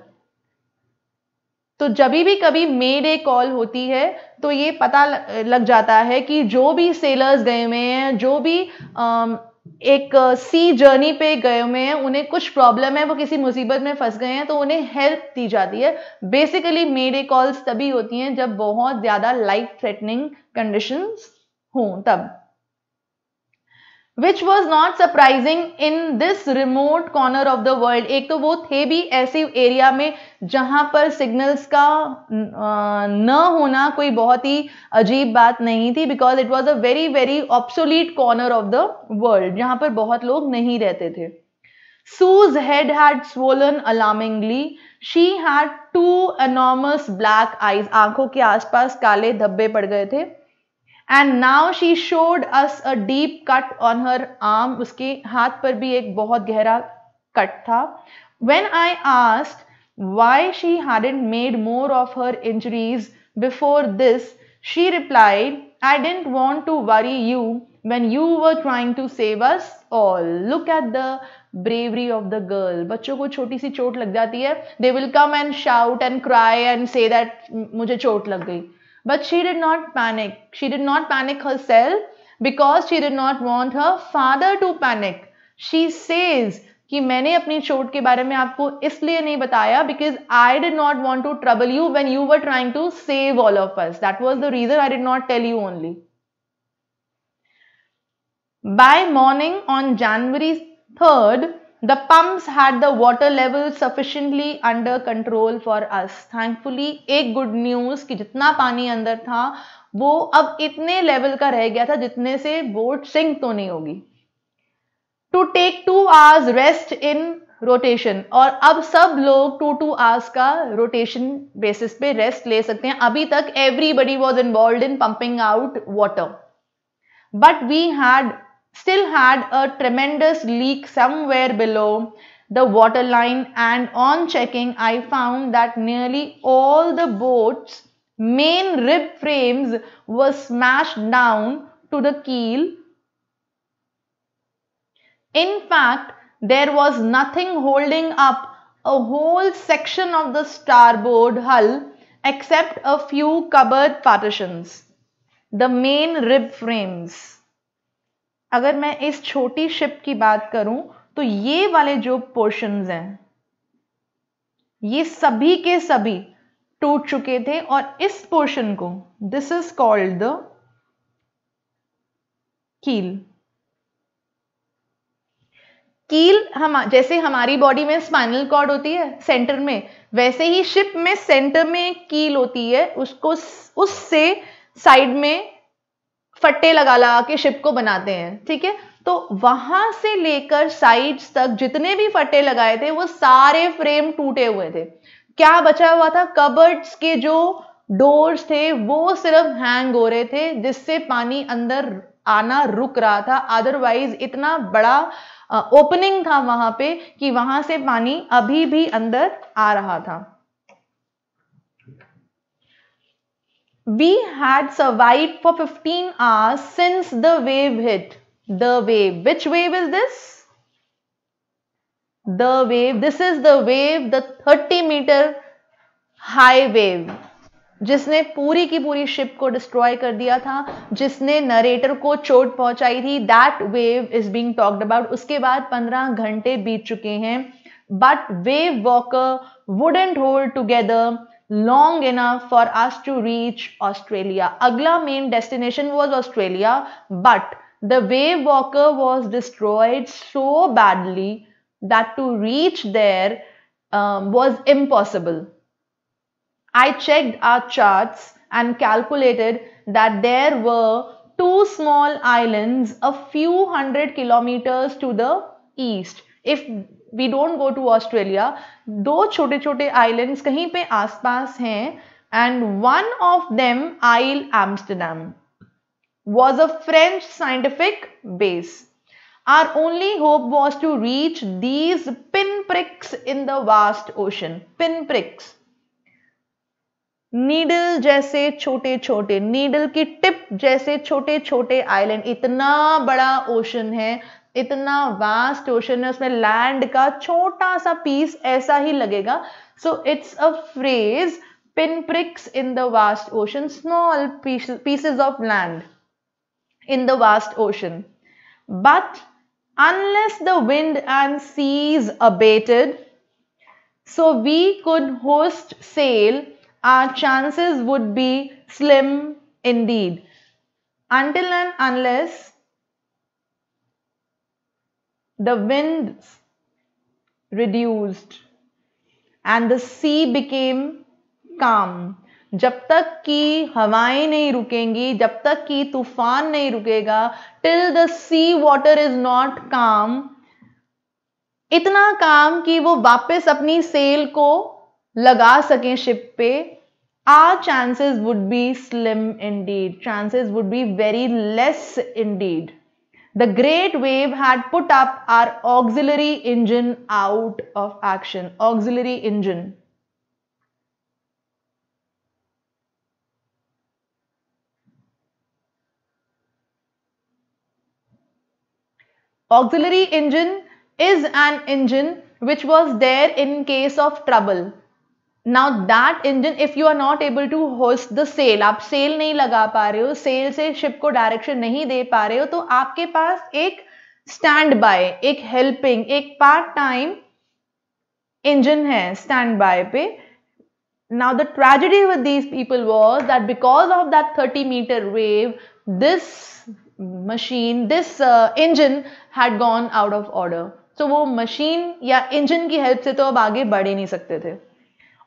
तो जब भी कभी मेड ए कॉल होती है तो ये पता लग जाता है कि जो भी सेलर्स गए हुए हैं जो भी एक सी जर्नी पे गए हुए हैं उन्हें कुछ प्रॉब्लम है वो किसी मुसीबत में फंस गए हैं तो उन्हें हेल्प दी जाती है बेसिकली मेरे कॉल्स तभी होती हैं जब बहुत ज़्यादा लाइफ थ्रेटनिंग कंडीशंस हों तब which was not surprising in this remote corner of the world एक तो वो थे भी ऐसे एरिया में जहां पर सिग्नल्स का न होना कोई बहुत ही अजीब बात नहीं थी because it was a very very obsolete corner of the world जहां पर बहुत लोग नहीं रहते थे Sue's head had swollen alarmingly. She had two enormous black eyes. आंखों के आसपास काले धब्बे पड़ गए थे and now she showed us a deep cut on her arm उसके हाथ पर भी एक बहुत गहरा कट था when I asked why she hadn't made more of her injuries before this she replied I didn't want to worry you when you were trying to save us all look at the bravery of the girl बच्चों को छोटी सी चोट लग जाती है they will come and shout and cry and say that मुझे चोट लग गई But she did not panic. She did not panic herself because she did not want her father to panic. She says कि मैंने अपनी चोट के बारे में आपको इसलिए नहीं बताया because I did not want to trouble you when you were trying to save all of us that was the reason I did not tell you only By morning on January 3rd, The pumps had the water level sufficiently under control for us. Thankfully, एक good news कि जितना पानी अंदर था वो अब इतने level का रह गया था जितने से बोट सिंक तो नहीं होगी to take two hours rest in rotation और अब सब लोग टू टू आवर्स का रोटेशन बेसिस पे रेस्ट ले सकते हैं अभी तक everybody was involved in pumping out water but we had still had a tremendous leak somewhere below the water line and on checking I found that nearly all the boat's main rib frames were smashed down to the keel. In fact, there was nothing holding up a whole section of the starboard hull except a few cupboard partitions, the main rib frames. अगर मैं इस छोटी ship की बात करूं तो ये वाले जो पोर्शन हैं ये सभी के सभी टूट चुके थे और इस पोर्शन को दिस इज कॉल्ड द कील कील हम जैसे हमारी बॉडी में स्पाइनल कॉर्ड होती है सेंटर में वैसे ही शिप में सेंटर में कील होती है उसको उससे साइड में फट्टे लगा लगा के शिप को बनाते हैं ठीक है तो वहां से लेकर साइड्स तक जितने भी फट्टे लगाए थे वो सारे फ्रेम टूटे हुए थे क्या बचा हुआ था कबर्ड्स के जो डोर्स थे वो सिर्फ हैंग हो रहे थे जिससे पानी अंदर आना रुक रहा था अदरवाइज इतना बड़ा ओपनिंग था वहां पे कि वहां से पानी अभी भी अंदर आ रहा था B had survived for 15 hours since the wave hit. The wave. Which wave is this? The wave. This is the wave, the 30 meter high wave. जिसने पूरी की पूरी शिप को डिस्ट्रॉय कर दिया था जिसने नरेटर को चोट पहुंचाई थी that wave is being talked about उसके बाद 15 घंटे बीत चुके हैं but Wavewalker wouldn't hold together long enough for us to reach Australia. Agla main destination was Australia, but the wave walker was destroyed so badly that to reach there um, was impossible. I checked our charts and calculated that there were two small islands a few hundred kilometers to the east. If we don't go to Australia दो छोटे छोटे island कहीं पे आस पास है and one of them Ile Amsterdam was a French scientific base our only hope was to reach these pin pricks in the vast ocean pin pricks needle जैसे छोटे छोटे नीडल की टिप जैसे छोटे छोटे आइलैंड इतना बड़ा ओशन है इतना वास्ट ओशन है उसमें लैंड का छोटा सा पीस ऐसा ही लगेगा so it's a phrase pin pricks in the vast ocean small pieces of land in the vast ocean but unless the wind and seas abated so we could hoist sail our chances would be slim indeed until and unless the winds reduced and the sea became calm जब तक की हवाएं नहीं रुकेंगी जब तक की तूफान नहीं रुकेगा till the sea water is not calm इतना काम कि वो वापस अपनी सेल को लगा सकें शिप पे our chances would be slim indeed chances would be very less indeed the great wave had put up our auxiliary engine out of action. Auxiliary engine. Auxiliary engine is an engine which was there in case of trouble. Now that engine if you are not able to hoist the sail आप sail नहीं लगा पा रहे हो cell से ship को direction नहीं दे पा रहे हो तो आपके पास एक स्टैंड बाय एक हेल्पिंग एक पार्ट टाइम इंजन है स्टैंड बाय पे now the tragedy with these people was that because of that thirty metre wave this machine this engine had gone out of order so वो machine या engine की help से तो अब आगे बढ़ ही नहीं सकते थे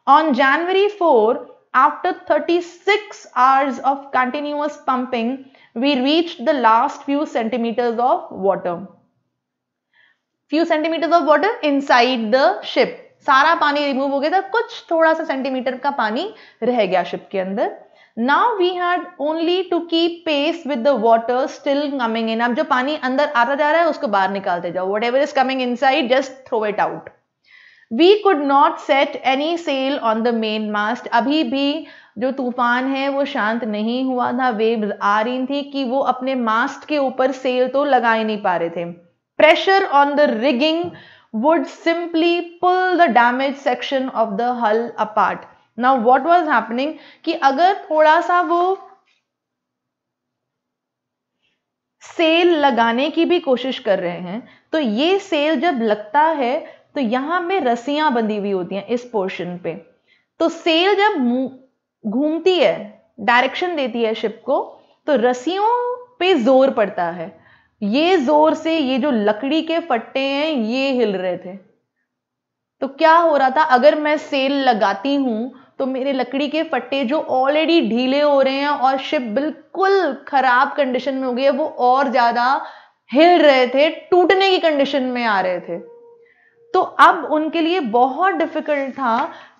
On January 4, after 36 hours of continuous pumping, we reached the last few centimeters of water. Few centimeters of water inside the ship. सारा पानी रिमूव हो गया था कुछ थोड़ा सा सेंटीमीटर का पानी रह गया शिप के अंदर now we had only to keep pace with the water still coming in अब जो पानी अंदर आता जा रहा है उसको बाहर निकालते जाओ whatever is coming inside just throw it out we could not set any sail on the main mast अभी भी जो तूफान है वो शांत नहीं हुआ था वेव्स आ रही थी कि वो अपने मास्ट के ऊपर सेल तो लगा ही नहीं पा रहे थे pressure on the rigging would simply pull the damage section of the hull apart now what was happening कि अगर थोड़ा सा वो सेल लगाने की भी कोशिश कर रहे हैं तो ये सेल जब लगता है तो यहां में रस्सियां बंधी हुई होती हैं इस पोर्शन पे तो सेल जब घूमती है डायरेक्शन देती है शिप को तो रस्सियों पे जोर पड़ता है ये जोर से ये जो लकड़ी के फट्टे हैं ये हिल रहे थे तो क्या हो रहा था अगर मैं सेल लगाती हूं तो मेरे लकड़ी के फट्टे जो ऑलरेडी ढीले हो रहे हैं और शिप बिल्कुल खराब कंडीशन में हो गई है वो और ज़्यादा हिल रहे थे टूटने की कंडीशन में आ रहे थे तो अब उनके लिए बहुत डिफिकल्ट था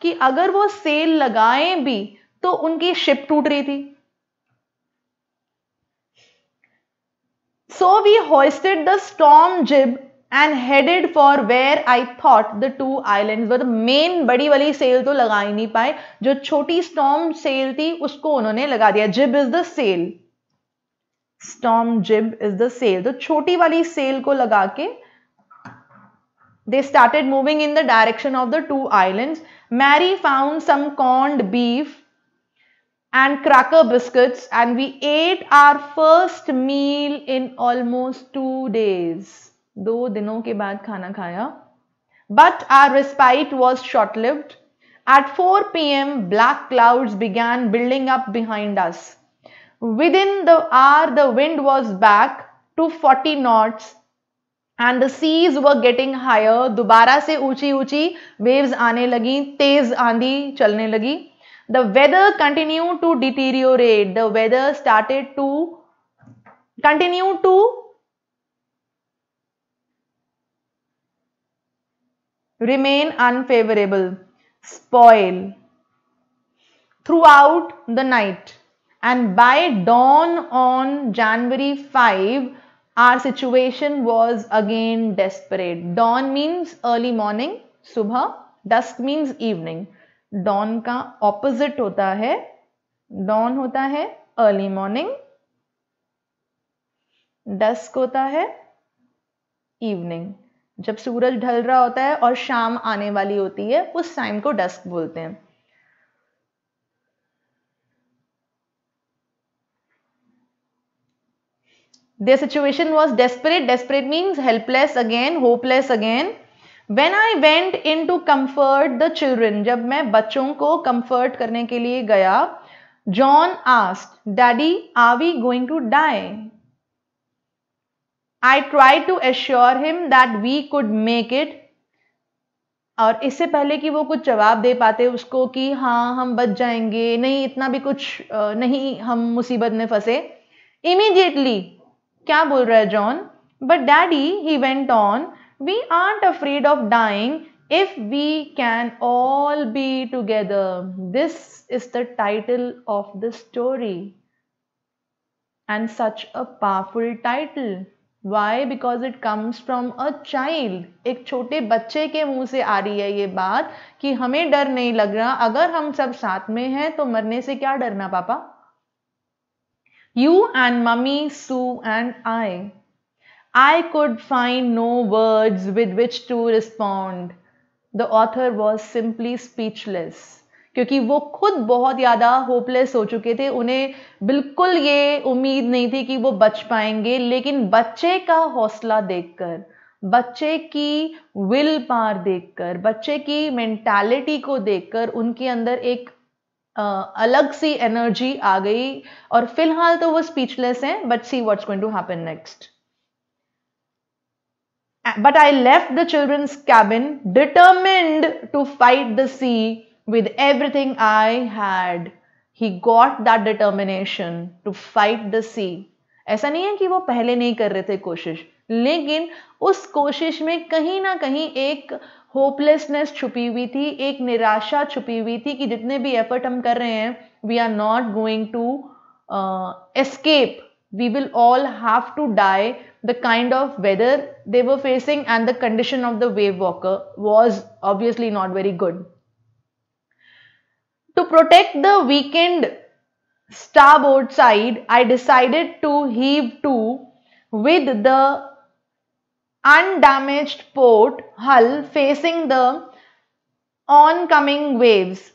कि अगर वो सेल लगाएं भी तो उनकी शिप टूट रही थी so we hoisted the storm jib and headed for where I thought the two islands were. Main बड़ी वाली सेल तो लगा ही नहीं पाए जो छोटी स्टॉम सेल थी उसको उन्होंने लगा दिया jib is the sail storm jib is the sail तो छोटी वाली सेल को लगा के They started moving in the direction of the two islands. Mary found some corned beef and cracker biscuits and we ate our first meal in almost two days. दो दिनों के बाद खाना खाया. But our respite was short-lived. At 4 p.m., black clouds began building up behind us. Within the hour, the wind was back to 40 knots and the seas were getting higher दोबारा से ऊंची ऊंची वेव्स आने लगी तेज आंधी चलने लगी the weather continue to deteriorate the weather started to continue to remain unfavorable, spoil throughout the night. And by dawn on January 5, our situation was again desperate dawn means early morning subah dusk means evening dawn ka opposite hota hai dawn hota hai early morning dusk hota hai evening जब सूरज ढल रहा होता है और शाम आने वाली होती है उस टाइम को डस्क बोलते हैं their situation was desperate desperate means helpless again hopeless again when i went in to comfort the children jab main bachchon ko comfort karne ke liye gaya john asked daddy are we going to die i tried to assure him that we could make it और इससे पहले कि वो कुछ जवाब दे पाते उसको कि हाँ हम बच जाएंगे नहीं इतना भी कुछ नहीं हम मुसीबत में फंसे इमीडिएटली क्या बोल रहा है John but daddy he went on we aren't afraid of dying if we can all be together this is the title of the story and such a powerful title why because it comes from a child एक छोटे बच्चे के मुंह से आ रही है ये बात कि हमें डर नहीं लग रहा अगर हम सब साथ में हैं तो मरने से क्या डरना पापा You and Mummy, Sue, and I. I could find no words with which to respond. The author was simply speechless. क्योंकि वो खुद बहुत ज़्यादा होपलेस हो चुके थे उन्हें बिल्कुल ये उम्मीद नहीं थी कि वो बच पाएंगे लेकिन बच्चे का हौसला देखकर बच्चे की विल पार देखकर बच्चे की मेंटालिटी को देखकर उनके अंदर एक uh, अलग सी एनर्जी आ गई और फिलहाल तो वो स्पीचलेस हैं but see what's going to happen next but I left the children's cabin determined to fight the sea with everything I had he got that determination to fight the sea ऐसा नहीं है कि वो पहले नहीं कर रहे थे कोशिश लेकिन उस कोशिश में कहीं ना कहीं एक होपलेसनेस छुपी हुई थी एक निराशा छुपी हुई थी कि जितने भी एफर्ट हम कर रहे हैं we are not going to escape we will all have to die the kind of weather they were facing and the condition of the Wavewalker was obviously not very good to protect the weakened starboard side I decided to heave to with the undamaged port hull facing the oncoming waves.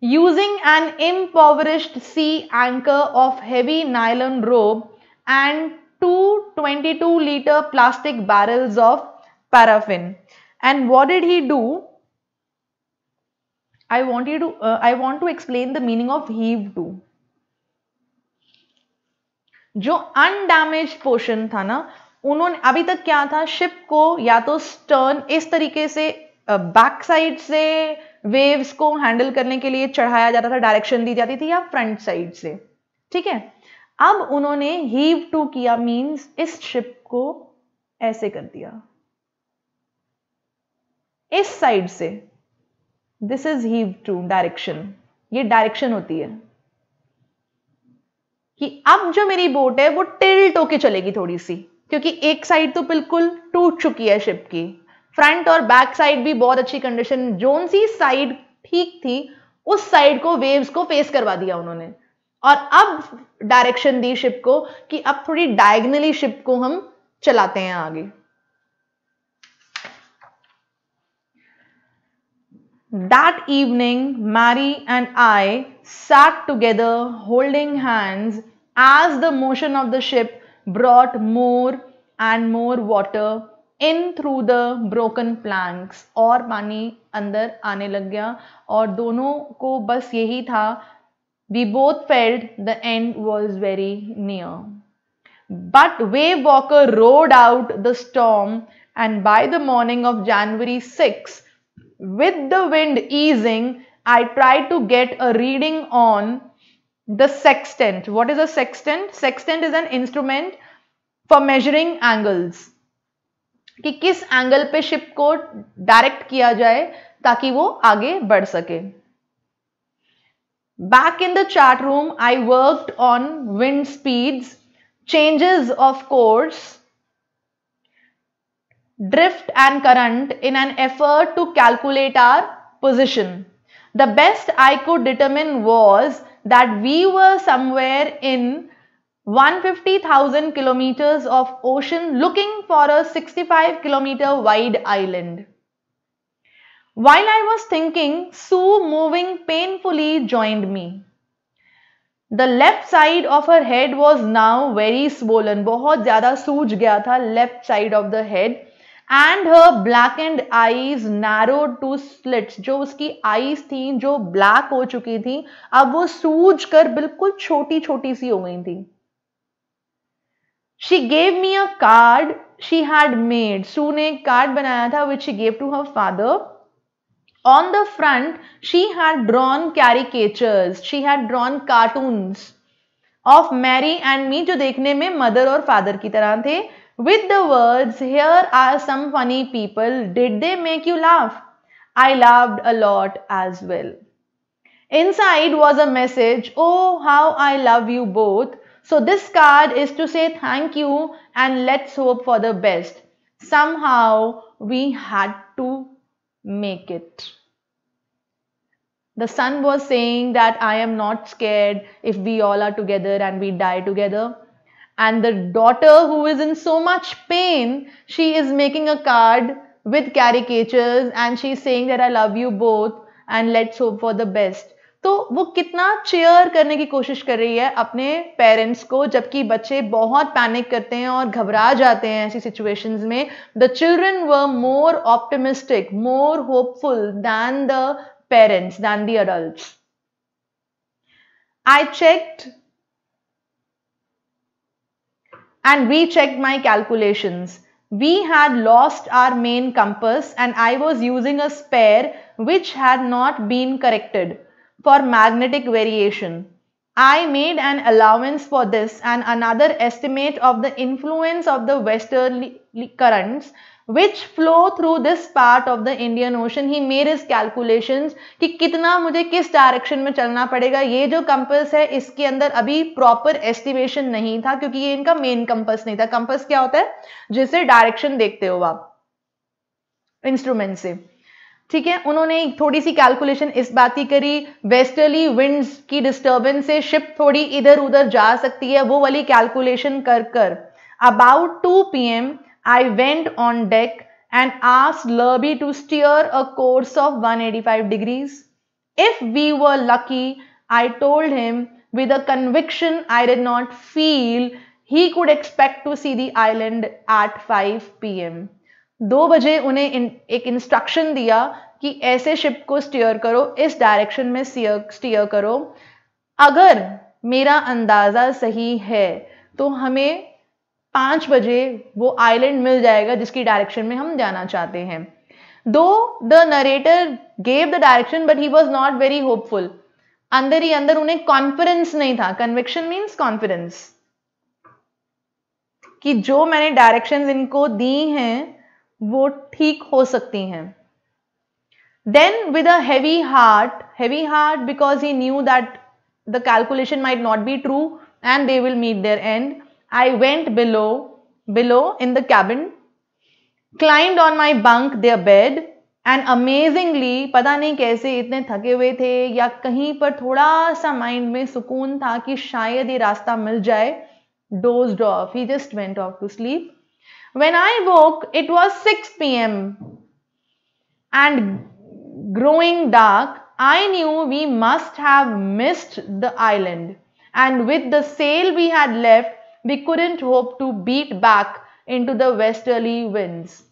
Using an impoverished sea anchor of heavy nylon rope and two 22 liter plastic barrels of paraffin. And what did he do? I want you to uh, I want to explain the meaning of heave to. जो undamaged portion था ना उन्होंने अभी तक क्या था ship को या तो स्टर्न इस तरीके से बैक साइड से वेव्स को हैंडल करने के लिए चढ़ाया जाता था डायरेक्शन दी जाती थी या फ्रंट साइड से ठीक है अब उन्होंने हीव टू किया मींस इस शिप को ऐसे कर दिया इस साइड से this is heave to direction ये डायरेक्शन होती है कि अब जो मेरी बोट है वो टिल्ट होके चलेगी थोड़ी सी क्योंकि एक साइड तो बिल्कुल टूट चुकी है शिप की फ्रंट और बैक साइड भी बहुत अच्छी कंडीशन जोन सी साइड ठीक थी उस साइड को वेव्स को फेस करवा दिया उन्होंने और अब डायरेक्शन दी शिप को कि अब थोड़ी डायगनली शिप को हम चलाते हैं आगे that evening Mary and I sat together holding hands as the motion of the ship brought more and more water in through the broken planks or पानी अंदर आने लग गया और दोनों को बस यही था we both felt the end was very near but wave walker rode out the storm and by the morning of january 6 with the wind easing i tried to get a reading on the sextant. What is a sextant? Sextant is an instrument for measuring angles. कि किस angle पे ship को direct किया जाए ताकि वो आगे बढ़ सके Back in the chart room, I worked on wind speeds, changes of course, drift and current in an effort to calculate our position. The best I could determine was that we were somewhere in 150,000 kilometers of ocean looking for a 65 kilometer wide island. While I was thinking, Sue moving painfully joined me. The left side of her head was now very swollen. बहुत ज़्यादा सूज गया था left side of the head. And her black and eyes narrow to slits जो उसकी eyes थी जो black हो चुकी थी अब वो सूज कर बिल्कुल छोटी छोटी सी हो गई थी she gave me a card she had made Sue ने एक कार्ड बनाया था which she gave to her father on the front she had drawn caricatures she had drawn cartoon of Mary and me जो देखने में mother और father की तरह थे With the words, here are some funny people. Did they make you laugh? I laughed a lot as well. Inside was a message, Oh, how I love you both. So this card is to say thank you and let's hope for the best. Somehow we had to make it. The sun was saying that I am not scared if we all are together and we die together. and the daughter who is in so much pain, she is making a card with caricatures and she is saying that I love you both and let's hope for the best. तो वो कितना chair करने की कोशिश कर रही है अपने पेरेंट्स को जबकि बच्चे बहुत पैनिक करते हैं और घबरा जाते हैं ऐसी सिचुएशंस में the children were more optimistic more hopeful than the parents than the adult I checked and rechecked my calculations. We had lost our main compass and I was using a spare which had not been corrected for magnetic variation. I made an allowance for this and another estimate of the influence of the westerly currents which flow through this part of the Indian Ocean ही मेर इस calculation कि कितना मुझे किस direction में चलना पड़ेगा ये जो कंपस है इसके अंदर अभी प्रॉपर एस्टिमेशन नहीं था क्योंकि ये इनका मेन कंपस नहीं था कंपस क्या होता है जिसे डायरेक्शन देखते हो आप इंस्ट्रूमेंट से ठीक है उन्होंने थोड़ी सी कैलकुलेशन इस बात की करी वेस्टर्ली विंड्स की डिस्टर्बेंस से शिप थोड़ी इधर उधर जा सकती है वो वाली कैलकुलेशन कर कर about two P M I went on deck and asked Lurby to steer a course of 185 degrees. If we were lucky, I told him with a conviction I did not feel he could expect to see the island at 5 p.m. दो बजे उन्हें एक instruction दिया कि ऐसे ship को steer करो इस डायरेक्शन में स्टीयर करो अगर मेरा अंदाज़ा सही है तो हमें पाँच बजे वो आइलैंड मिल जाएगा जिसकी डायरेक्शन में हम जाना चाहते हैं though the narrator gave the direction but he was not very hopeful अंदर ही अंदर उन्हें कॉन्फिडेंस नहीं था कन्विक्शन मीन्स कॉन्फिडेंस कि जो मैंने डायरेक्शन इनको दी हैं वो ठीक हो सकती हैं then with a heavy heart heavy heart because he knew that the calculation might not be true and they will meet there and I went below, below in the cabin, climbed on my bunk, their bed, and amazingly, पता नहीं कैसे इतने थके हुए थे या कहीं पर थोड़ा सा माइंड में सुकून था कि शायद ये रास्ता मिल जाए dozed off. He just went off to sleep. When I woke, it was 6 p.m. and growing dark. I knew we must have missed the island and with the sail we had left, we couldn't hope to beat back into the westerly winds.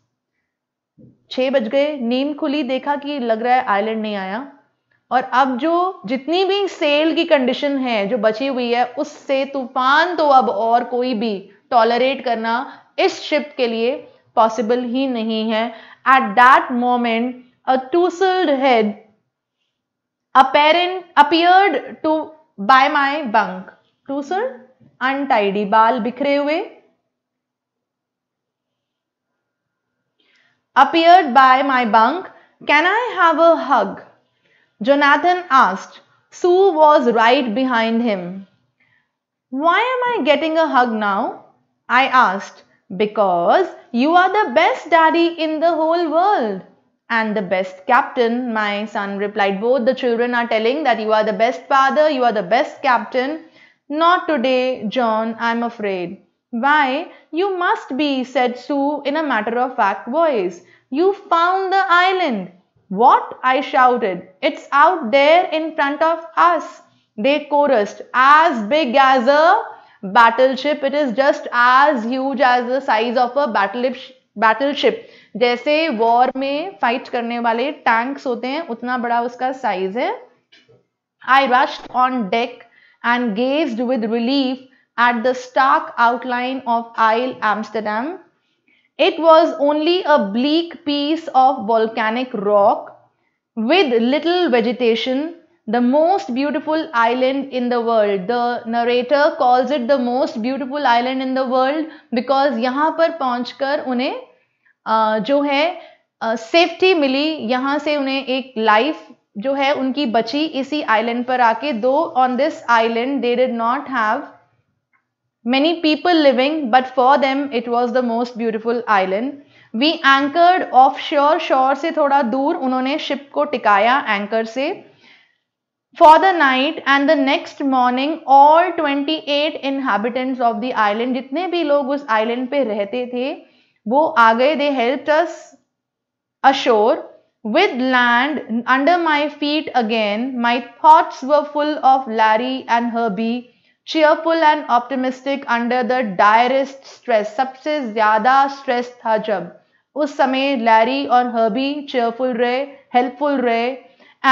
छः बज गए नींद खुली देखा कि लग रहा है आइलैंड नहीं आया और अब जो जितनी भी सेल की कंडीशन है जो बची हुई है उससे तूफान तो अब और कोई भी टॉलरेट करना इस शिप के लिए पॉसिबल ही नहीं है at that moment a tousled head apparent appeared to by my bunk tousled Untidy, बाल बिखरे appeared by my bunk. Can I have a hug? Jonathan asked. Sue was right behind him. Why am I getting a hug now? I asked. Because you are the best daddy in the whole world. And the best captain, my son replied. Both the children are telling that you are the best father, you are the best captain. Not today, John, I'm afraid. Why, you must be, said Sue in a matter of fact voice. You found the island. What? I shouted. It's out there in front of us. They chorused, as big as a battleship. It is just as huge as the size of a battleship. battleship. जैसे war में fight करने वाले tanks होते हैं उतना बड़ा उसका size I rushed on deck and gazed with relief at the stark outline of Isle Amsterdam. It was only a bleak piece of volcanic rock with little vegetation, the most beautiful island in the world. The narrator calls it the most beautiful island in the world because यहाँ पर पहुंचकर उन्हें जो है safety मिली यहाँ से उन्हें एक life जो है उनकी बची इसी आइलैंड पर आके though on this island they did not have many people living but for them it was the most beautiful island we anchored off shore shore से थोड़ा दूर उन्होंने शिप को टिकाया एंकर से for the night and the next morning all twenty eight inhabitants of the island जितने भी लोग उस आइलैंड पे रहते थे वो आ गए they help us ashore With land under my feet again, my thoughts were full of Larry and Herbie, cheerful and optimistic under the direst stress. सबसे ज़्यादा स्ट्रेस था जब उस समय लैरी और हर्बी चेयरफुल रहे हेल्पफुल रहे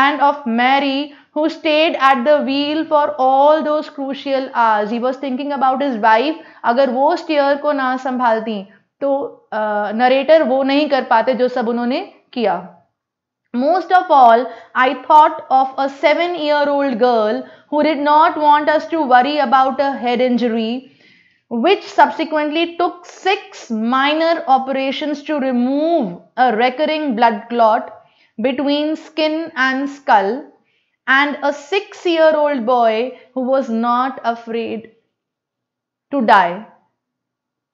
and of Mary who stayed at the wheel for all those crucial hours. He was thinking about his wife. अगर वो स्टीयर को ना संभालती तो नरेटर वो नहीं कर पाते जो सब उन्होंने किया Most of all, I thought of a seven year old girl who did not want us to worry about a head injury, which subsequently took six minor operations to remove a recurring blood clot between skin and skull, and a six year old boy who was not afraid to die.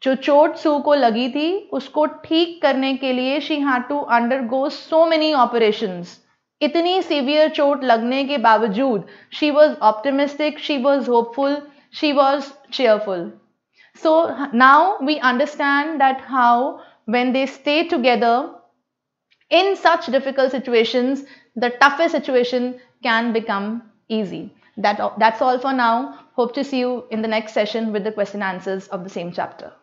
जो चोट सू को लगी थी उसको ठीक करने के लिए she had to undergo so many operation इतनी सीवियर चोट लगने के बावजूद she was optimistic she was hopeful she was cheerful so now we understand that how when they stay together in such difficult situations the toughest situation can become easy that that's all for now hope to see you in the next session with the question answers of the same chapter